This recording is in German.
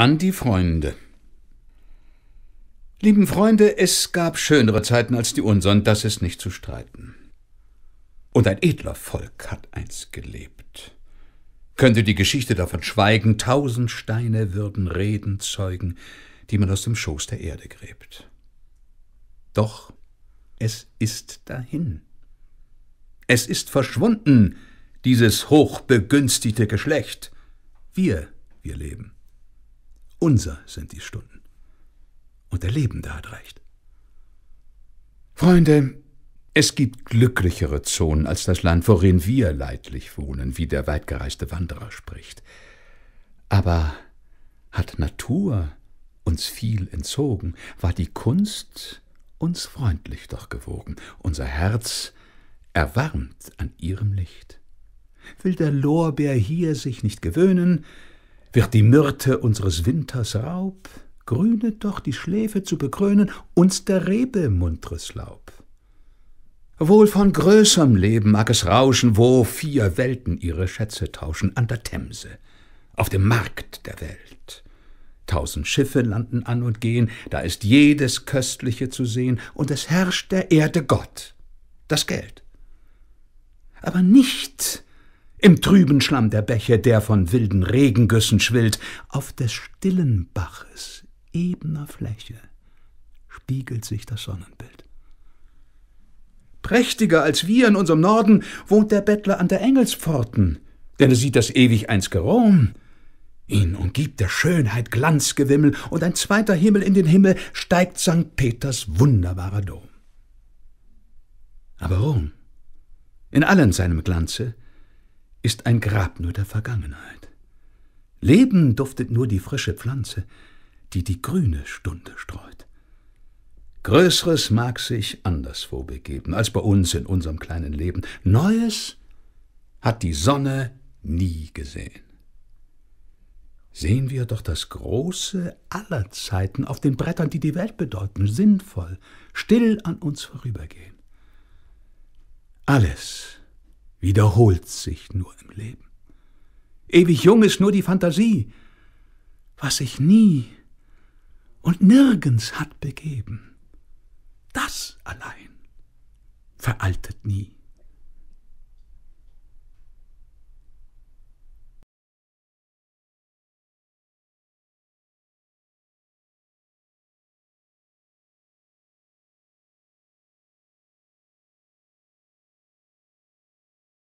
An die Freunde Lieben Freunde, es gab schönere Zeiten als die unsern, das ist nicht zu streiten. Und ein edler Volk hat einst gelebt. Könnte die Geschichte davon schweigen, tausend Steine würden Reden zeugen, die man aus dem Schoß der Erde gräbt. Doch es ist dahin. Es ist verschwunden, dieses hochbegünstigte Geschlecht. Wir, wir leben. Unser sind die Stunden. Und der Lebende hat recht. Freunde, es gibt glücklichere Zonen als das Land, worin wir leidlich wohnen, wie der weitgereiste Wanderer spricht. Aber hat Natur uns viel entzogen, war die Kunst uns freundlich doch gewogen, unser Herz erwärmt an ihrem Licht. Will der Lorbeer hier sich nicht gewöhnen, wird die Myrte unseres Winters Raub, grüne doch die Schläfe zu bekrönen, uns der Rebe muntres Laub. Wohl von größerm Leben mag es rauschen, wo vier Welten ihre Schätze tauschen, an der Themse, auf dem Markt der Welt. Tausend Schiffe landen an und gehen, da ist jedes Köstliche zu sehen, und es herrscht der Erde Gott, das Geld. Aber nicht im trüben Schlamm der Bäche, der von wilden Regengüssen schwillt, auf des stillen Baches, ebener Fläche, spiegelt sich das Sonnenbild. Prächtiger als wir in unserem Norden wohnt der Bettler an der Engelspforten, denn er sieht das ewig eins Gerom. Ihn umgibt der Schönheit Glanzgewimmel, und ein zweiter Himmel in den Himmel steigt St. Peters wunderbarer Dom. Aber Rom, in allen seinem Glanze, ist ein Grab nur der Vergangenheit. Leben duftet nur die frische Pflanze, die die grüne Stunde streut. Größeres mag sich anderswo begeben, als bei uns in unserem kleinen Leben. Neues hat die Sonne nie gesehen. Sehen wir doch das Große aller Zeiten auf den Brettern, die die Welt bedeuten, sinnvoll, still an uns vorübergehen. Alles wiederholt sich nur im Leben. Ewig jung ist nur die Fantasie, was sich nie und nirgends hat begeben. Das allein veraltet nie.